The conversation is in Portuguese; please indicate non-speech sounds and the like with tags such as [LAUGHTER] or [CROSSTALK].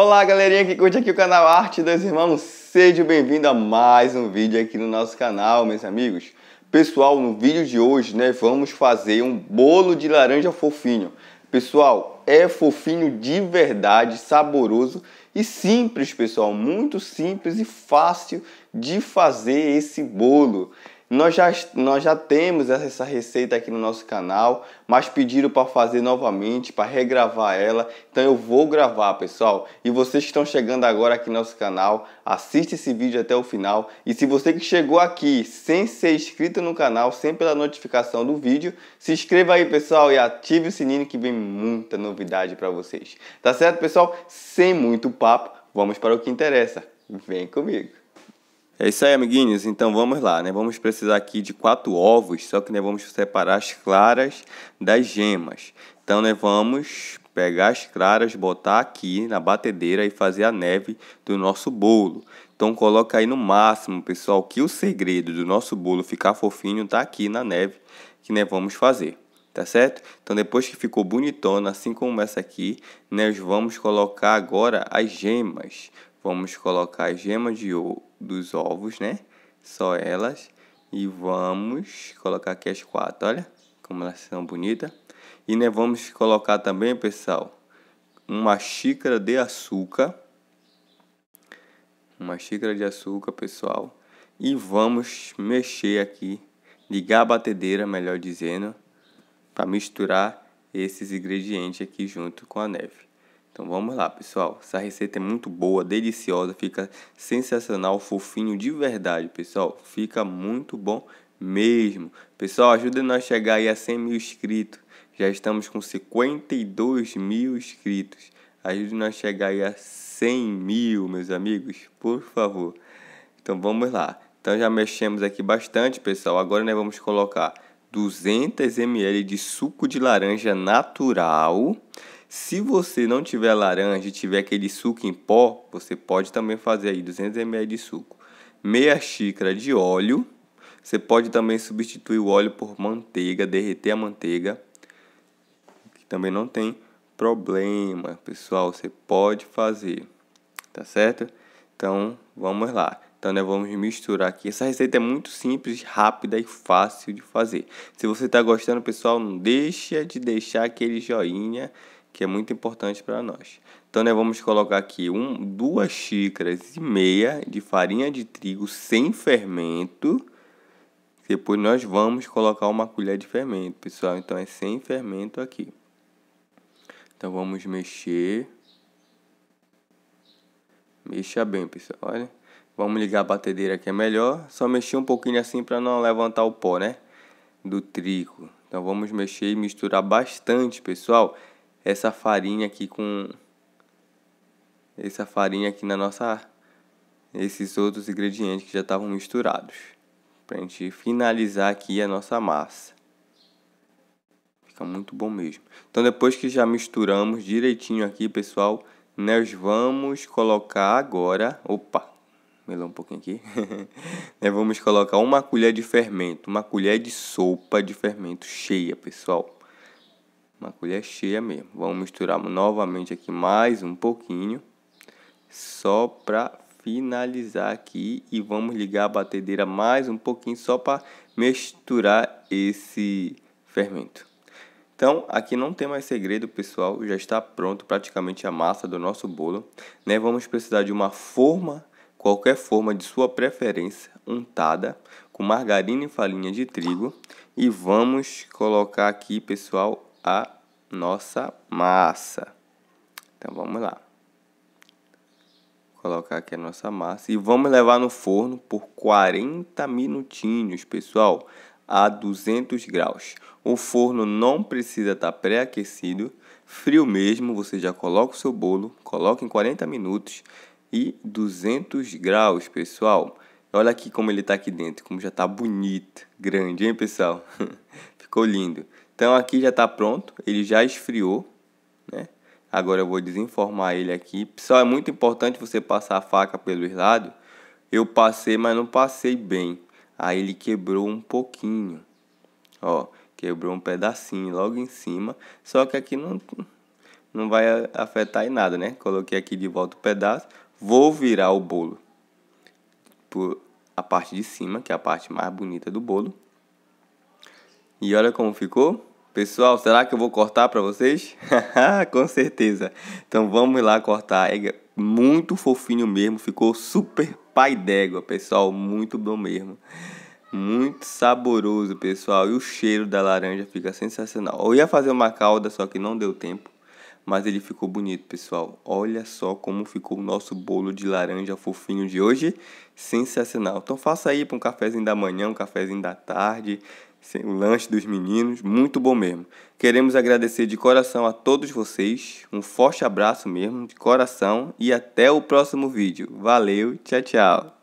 Olá, galerinha que curte aqui o canal Arte dos Irmãos. Seja bem-vindo a mais um vídeo aqui no nosso canal, meus amigos. Pessoal, no vídeo de hoje, né, vamos fazer um bolo de laranja fofinho. Pessoal, é fofinho de verdade, saboroso e simples, pessoal. Muito simples e fácil de fazer esse bolo. Nós já, nós já temos essa receita aqui no nosso canal, mas pediram para fazer novamente, para regravar ela. Então eu vou gravar, pessoal. E vocês que estão chegando agora aqui no nosso canal, assiste esse vídeo até o final. E se você que chegou aqui sem ser inscrito no canal, sem pela notificação do vídeo, se inscreva aí, pessoal, e ative o sininho que vem muita novidade para vocês. Tá certo, pessoal? Sem muito papo, vamos para o que interessa. Vem comigo. É isso aí, amiguinhos. Então vamos lá, né? Vamos precisar aqui de quatro ovos, só que nós né, vamos separar as claras das gemas. Então nós né, vamos pegar as claras, botar aqui na batedeira e fazer a neve do nosso bolo. Então coloca aí no máximo, pessoal, que o segredo do nosso bolo ficar fofinho tá aqui na neve que nós né, vamos fazer tá certo? Então depois que ficou bonitona, assim como essa aqui, nós vamos colocar agora as gemas. Vamos colocar a gema de ou dos ovos, né? Só elas. E vamos colocar aqui as quatro, olha como elas são bonitas. E né, vamos colocar também, pessoal, uma xícara de açúcar. Uma xícara de açúcar, pessoal. E vamos mexer aqui, ligar a batedeira, melhor dizendo, para misturar esses ingredientes aqui junto com a neve. Então vamos lá, pessoal. Essa receita é muito boa, deliciosa, fica sensacional, fofinho de verdade, pessoal. Fica muito bom mesmo. Pessoal, ajuda nós a chegar aí a 100 mil inscritos. Já estamos com 52 mil inscritos. Ajude nós a chegar aí a 100 mil, meus amigos, por favor. Então vamos lá. Então já mexemos aqui bastante, pessoal. Agora nós né, vamos colocar 200 ml de suco de laranja natural se você não tiver laranja e tiver aquele suco em pó, você pode também fazer aí 200 ml de suco. Meia xícara de óleo. Você pode também substituir o óleo por manteiga, derreter a manteiga, que também não tem problema, pessoal. Você pode fazer, tá certo? Então, vamos lá. Então, nós vamos misturar aqui. Essa receita é muito simples, rápida e fácil de fazer. Se você está gostando, pessoal, não deixa de deixar aquele joinha que é muito importante para nós. Então, nós né, vamos colocar aqui um, duas xícaras e meia de farinha de trigo sem fermento. Depois nós vamos colocar uma colher de fermento, pessoal. Então, é sem fermento aqui. Então, vamos mexer. Mexa bem, pessoal. Olha. Vamos ligar a batedeira que é melhor. Só mexer um pouquinho assim para não levantar o pó, né? Do trigo. Então, vamos mexer e misturar bastante, pessoal essa farinha aqui com essa farinha aqui na nossa esses outros ingredientes que já estavam misturados para a gente finalizar aqui a nossa massa fica muito bom mesmo então depois que já misturamos direitinho aqui pessoal nós vamos colocar agora opa melou um pouquinho aqui [LAUGHS] nós vamos colocar uma colher de fermento uma colher de sopa de fermento cheia pessoal uma colher cheia mesmo. Vamos misturar novamente aqui mais um pouquinho, só para finalizar aqui e vamos ligar a batedeira mais um pouquinho só para misturar esse fermento. Então, aqui não tem mais segredo, pessoal, já está pronto praticamente a massa do nosso bolo, né? Vamos precisar de uma forma, qualquer forma de sua preferência, untada com margarina e farinha de trigo e vamos colocar aqui, pessoal, a nossa massa. Então vamos lá. colocar aqui a nossa massa e vamos levar no forno por 40 minutinhos, pessoal, a 200 graus. O forno não precisa estar tá pré-aquecido, frio mesmo, você já coloca o seu bolo, coloca em 40 minutos e 200 graus, pessoal. Olha aqui como ele está aqui dentro, como já está bonito, grande, hein, pessoal? [LAUGHS] Ficou lindo. Então aqui já está pronto, ele já esfriou, né? Agora eu vou desenformar ele aqui. Pessoal, é muito importante você passar a faca pelos lados. Eu passei, mas não passei bem. Aí ele quebrou um pouquinho. Ó, quebrou um pedacinho logo em cima. Só que aqui não, não vai afetar em nada, né? Coloquei aqui de volta o pedaço. Vou virar o bolo por a parte de cima, que é a parte mais bonita do bolo. E olha como ficou. Pessoal, será que eu vou cortar para vocês? [LAUGHS] Com certeza. Então vamos lá cortar. É muito fofinho mesmo, ficou super pai d'égua, pessoal, muito bom mesmo. Muito saboroso, pessoal, e o cheiro da laranja fica sensacional. Eu ia fazer uma calda, só que não deu tempo, mas ele ficou bonito, pessoal. Olha só como ficou o nosso bolo de laranja fofinho de hoje, sensacional. Então faça aí para um cafezinho da manhã, um cafezinho da tarde, Sim, o lanche dos meninos, muito bom mesmo. Queremos agradecer de coração a todos vocês. Um forte abraço mesmo, de coração, e até o próximo vídeo. Valeu, tchau, tchau.